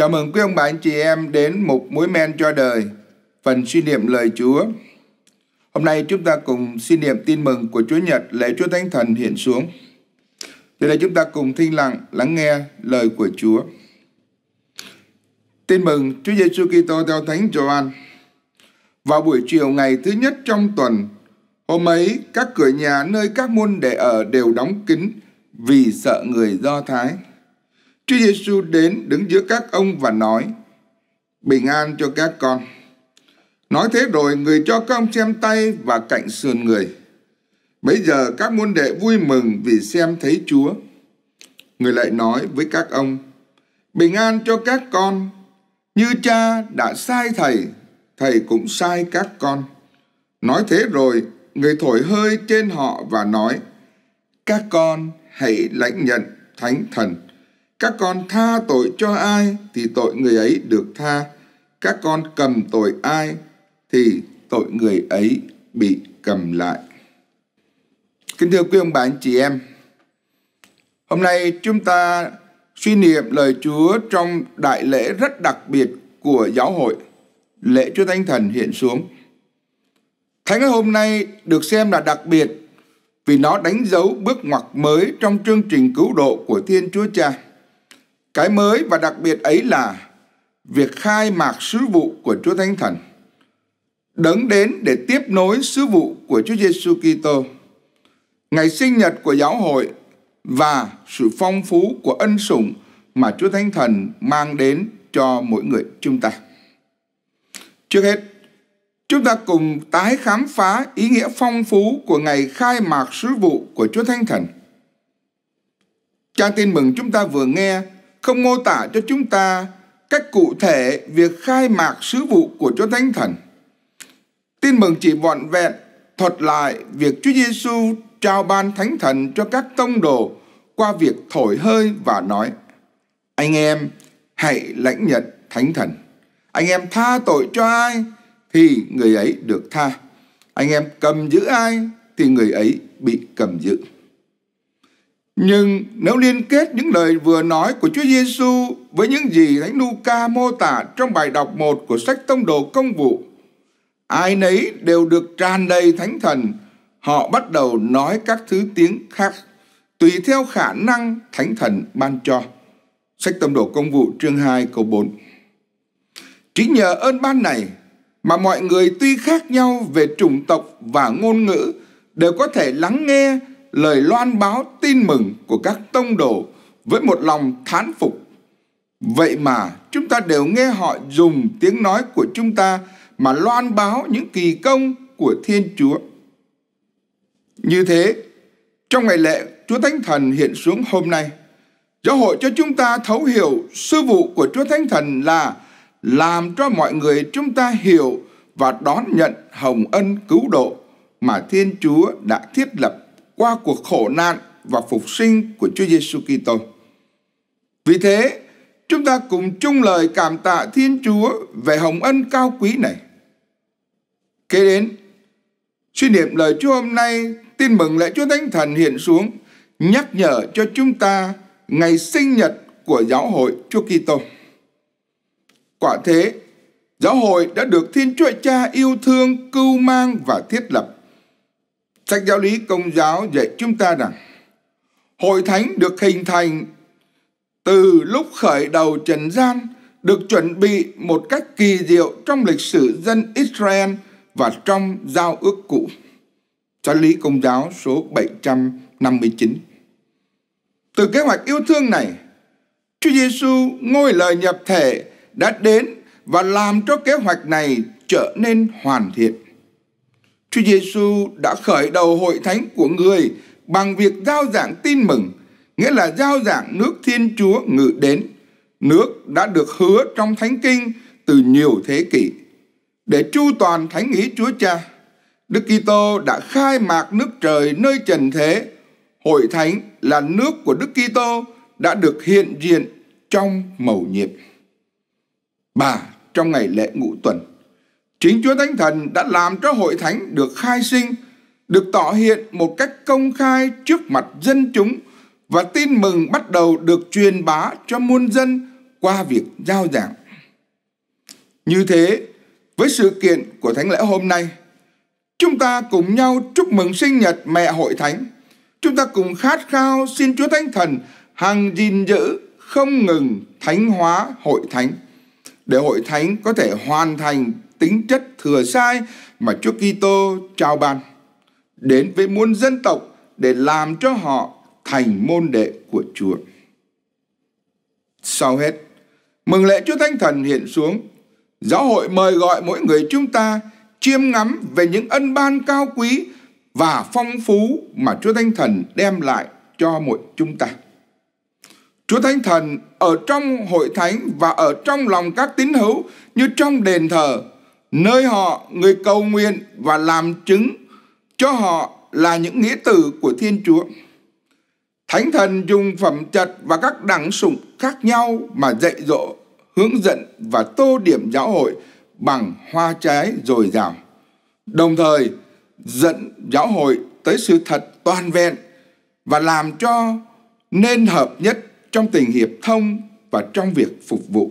Chào mừng quý ông bà anh chị em đến một mối Men cho đời, phần suy niệm lời Chúa. Hôm nay chúng ta cùng suy niệm tin mừng của Chúa Nhật lễ Chúa Thánh Thần hiện xuống. Từ là chúng ta cùng thinh lặng lắng nghe lời của Chúa. Tin mừng Chúa Giêsu Kitô theo Thánh Gioan. Vào buổi chiều ngày thứ nhất trong tuần, hôm ấy các cửa nhà nơi các môn đệ ở đều đóng kín vì sợ người Do Thái. Chúa Giêsu đến đứng giữa các ông và nói: Bình an cho các con. Nói thế rồi người cho các ông xem tay và cạnh sườn người. Bây giờ các môn đệ vui mừng vì xem thấy Chúa. Người lại nói với các ông: Bình an cho các con, như cha đã sai thầy, thầy cũng sai các con. Nói thế rồi, người thổi hơi trên họ và nói: Các con hãy lãnh nhận Thánh Thần. Các con tha tội cho ai thì tội người ấy được tha. Các con cầm tội ai thì tội người ấy bị cầm lại. Kính thưa quý ông bà anh chị em, hôm nay chúng ta suy niệm lời Chúa trong đại lễ rất đặc biệt của giáo hội, lễ Chúa Thánh Thần hiện xuống. Thánh hôm nay được xem là đặc biệt vì nó đánh dấu bước ngoặt mới trong chương trình cứu độ của Thiên Chúa Cha. Cái mới và đặc biệt ấy là việc khai mạc sứ vụ của Chúa Thánh Thần, đấng đến để tiếp nối sứ vụ của Chúa Giêsu Kitô, ngày sinh nhật của giáo hội và sự phong phú của ân sủng mà Chúa Thánh Thần mang đến cho mỗi người chúng ta. Trước hết, chúng ta cùng tái khám phá ý nghĩa phong phú của ngày khai mạc sứ vụ của Chúa Thánh Thần. Trang tin mừng chúng ta vừa nghe không mô tả cho chúng ta cách cụ thể việc khai mạc sứ vụ của Chúa Thánh Thần. Tin mừng chỉ vọn vẹn thuật lại việc Chúa Giêsu trao ban Thánh Thần cho các tông đồ qua việc thổi hơi và nói: Anh em hãy lãnh nhận Thánh Thần. Anh em tha tội cho ai thì người ấy được tha. Anh em cầm giữ ai thì người ấy bị cầm giữ. Nhưng nếu liên kết những lời vừa nói của Chúa Giêsu với những gì Thánh Luca mô tả trong bài đọc 1 của sách Tông đồ Công vụ, ai nấy đều được tràn đầy Thánh Thần, họ bắt đầu nói các thứ tiếng khác tùy theo khả năng Thánh Thần ban cho. Sách Tông đồ Công vụ chương 2 câu 4. Chính nhờ ơn ban này mà mọi người tuy khác nhau về chủng tộc và ngôn ngữ đều có thể lắng nghe lời loan báo tin mừng của các tông đồ với một lòng thán phục. Vậy mà chúng ta đều nghe họ dùng tiếng nói của chúng ta mà loan báo những kỳ công của Thiên Chúa. Như thế, trong ngày lễ Chúa Thánh Thần hiện xuống hôm nay, giáo hội cho chúng ta thấu hiểu sư vụ của Chúa Thánh Thần là làm cho mọi người chúng ta hiểu và đón nhận hồng ân cứu độ mà Thiên Chúa đã thiết lập qua cuộc khổ nạn và phục sinh của Chúa Giêsu Kitô. Vì thế, chúng ta cùng chung lời cảm tạ Thiên Chúa về hồng ân cao quý này. Kế đến, suy niệm lời Chúa hôm nay, tin mừng lễ Chúa Thánh Thần hiện xuống, nhắc nhở cho chúng ta ngày sinh nhật của giáo hội Chúa Kitô. Quả thế, giáo hội đã được Thiên Chúa Cha yêu thương, cưu mang và thiết lập Sách giáo lý công giáo dạy chúng ta rằng Hội thánh được hình thành từ lúc khởi đầu trần gian được chuẩn bị một cách kỳ diệu trong lịch sử dân Israel và trong giao ước cũ. Giáo lý công giáo số 759 Từ kế hoạch yêu thương này, Chúa Giêsu ngôi lời nhập thể đã đến và làm cho kế hoạch này trở nên hoàn thiện. Chúa Giêsu đã khởi đầu hội thánh của người bằng việc giao giảng tin mừng, nghĩa là giao giảng nước Thiên Chúa ngự đến, nước đã được hứa trong thánh kinh từ nhiều thế kỷ. Để chu toàn thánh ý Chúa Cha, Đức Kitô đã khai mạc nước trời nơi trần thế. Hội thánh là nước của Đức Kitô đã được hiện diện trong mầu nhiệm. Bà trong ngày lễ ngũ tuần Chính Chúa Thánh Thần đã làm cho hội thánh được khai sinh, được tỏ hiện một cách công khai trước mặt dân chúng và tin mừng bắt đầu được truyền bá cho muôn dân qua việc giao giảng. Như thế, với sự kiện của Thánh lễ hôm nay, chúng ta cùng nhau chúc mừng sinh nhật mẹ hội thánh. Chúng ta cùng khát khao xin Chúa Thánh Thần hằng gìn giữ không ngừng thánh hóa hội thánh để hội thánh có thể hoàn thành tính chất thừa sai mà Chúa Kitô trao ban đến với muôn dân tộc để làm cho họ thành môn đệ của Chúa. Sau hết, mừng lễ Chúa Thánh Thần hiện xuống, giáo hội mời gọi mỗi người chúng ta chiêm ngắm về những ân ban cao quý và phong phú mà Chúa Thánh Thần đem lại cho mỗi chúng ta. Chúa Thánh Thần ở trong hội thánh và ở trong lòng các tín hữu như trong đền thờ nơi họ người cầu nguyện và làm chứng cho họ là những nghĩa tử của Thiên Chúa. Thánh thần dùng phẩm chất và các đẳng sủng khác nhau mà dạy dỗ, hướng dẫn và tô điểm giáo hội bằng hoa trái dồi dào. Đồng thời, dẫn giáo hội tới sự thật toàn vẹn và làm cho nên hợp nhất trong tình hiệp thông và trong việc phục vụ.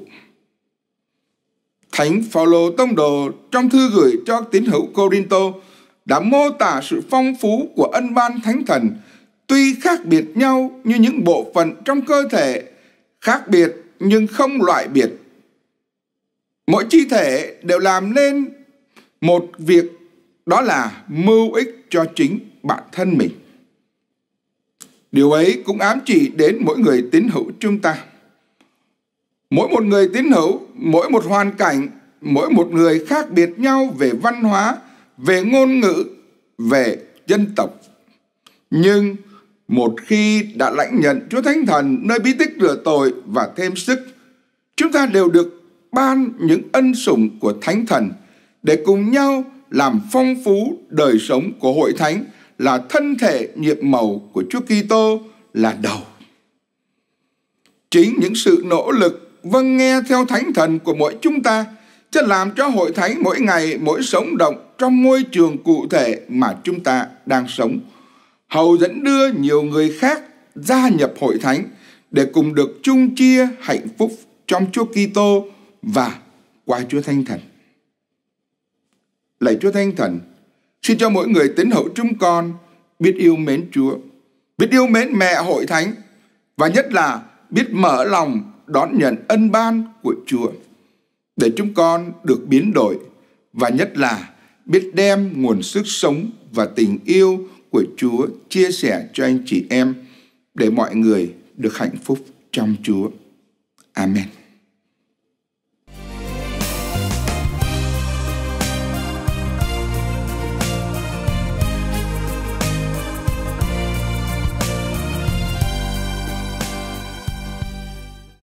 Thánh Phaolô tông đồ trong thư gửi cho tín hữu Corinto đã mô tả sự phong phú của ân ban thánh thần tuy khác biệt nhau như những bộ phận trong cơ thể khác biệt nhưng không loại biệt mỗi chi thể đều làm nên một việc đó là mưu ích cho chính bản thân mình điều ấy cũng ám chỉ đến mỗi người tín hữu chúng ta Mỗi một người tín hữu, mỗi một hoàn cảnh, mỗi một người khác biệt nhau về văn hóa, về ngôn ngữ, về dân tộc. Nhưng một khi đã lãnh nhận Chúa Thánh Thần nơi bí tích rửa tội và thêm sức, chúng ta đều được ban những ân sủng của Thánh Thần để cùng nhau làm phong phú đời sống của hội thánh là thân thể nhiệm màu của Chúa Kitô là đầu. Chính những sự nỗ lực vâng nghe theo thánh thần của mỗi chúng ta sẽ làm cho hội thánh mỗi ngày mỗi sống động trong môi trường cụ thể mà chúng ta đang sống. Hầu dẫn đưa nhiều người khác gia nhập hội thánh để cùng được chung chia hạnh phúc trong Chúa Kitô và qua Chúa Thánh Thần. Lạy Chúa Thánh Thần, xin cho mỗi người tín hữu chúng con biết yêu mến Chúa, biết yêu mến mẹ hội thánh và nhất là biết mở lòng đón nhận ân ban của Chúa để chúng con được biến đổi và nhất là biết đem nguồn sức sống và tình yêu của Chúa chia sẻ cho anh chị em để mọi người được hạnh phúc trong Chúa. Amen.